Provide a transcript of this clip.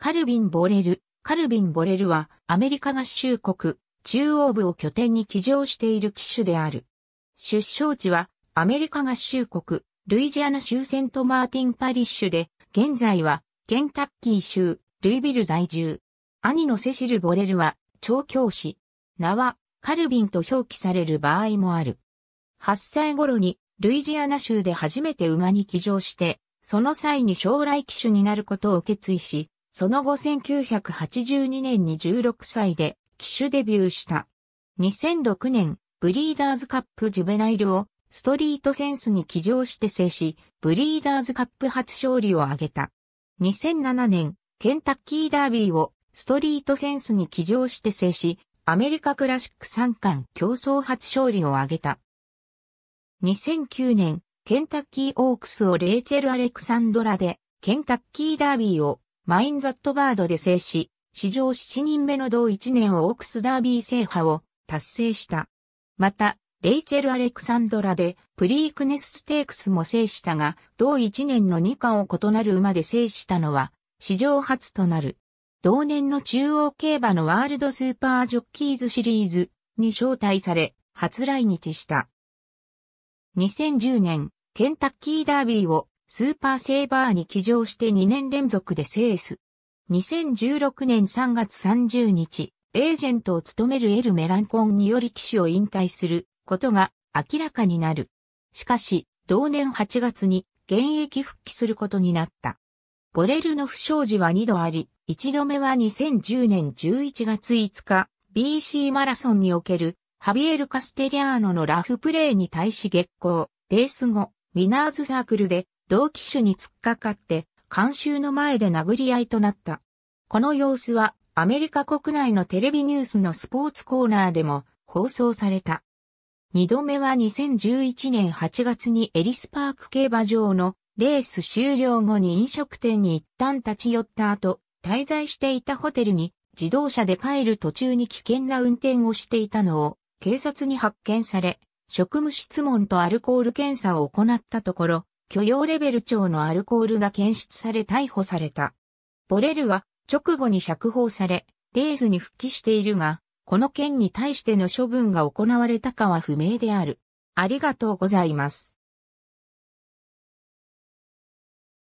カルビン・ボレル。カルビン・ボレルはアメリカ合衆国中央部を拠点に起乗している機種である。出生地はアメリカ合衆国ルイジアナ州セントマーティン・パリッシュで、現在はケンタッキー州ルイビル在住。兄のセシル・ボレルは調教師。名はカルビンと表記される場合もある。8歳頃にルイジアナ州で初めて馬に騎乗して、その際に将来騎手になることを決意し、その後1982年に16歳で騎手デビューした。2006年、ブリーダーズカップジュベナイルをストリートセンスに騎乗して制し、ブリーダーズカップ初勝利を挙げた。2007年、ケンタッキーダービーをストリートセンスに騎乗して制し、アメリカクラシック三冠競争初勝利を挙げた。2009年、ケンタッキーオークスをレイチェル・アレクサンドラで、ケンタッキーダービーをマイン・ザット・バードで制し、史上7人目の同1年をオークスダービー制覇を達成した。また、レイチェル・アレクサンドラでプリークネスステークスも制したが、同1年の2冠を異なる馬で制したのは、史上初となる。同年の中央競馬のワールドスーパージョッキーズシリーズに招待され、初来日した。2010年、ケンタッキーダービーをスーパーセーバーに起乗して2年連続でセース。2016年3月30日、エージェントを務めるエル・メランコンにより騎士を引退することが明らかになる。しかし、同年8月に現役復帰することになった。ボレルの不祥事は2度あり、1度目は2010年11月5日、BC マラソンにおけるハビエル・カステリアーノのラフプレーに対し月光、レース後、ウィナーズサークルで同機種に突っかかって、監修の前で殴り合いとなった。この様子は、アメリカ国内のテレビニュースのスポーツコーナーでも放送された。二度目は2011年8月にエリスパーク競馬場のレース終了後に飲食店に一旦立ち寄った後、滞在していたホテルに自動車で帰る途中に危険な運転をしていたのを警察に発見され、職務質問とアルコール検査を行ったところ、許容レベル超のアルコールが検出され逮捕された。ボレルは直後に釈放され、レースに復帰しているが、この件に対しての処分が行われたかは不明である。ありがとうございます。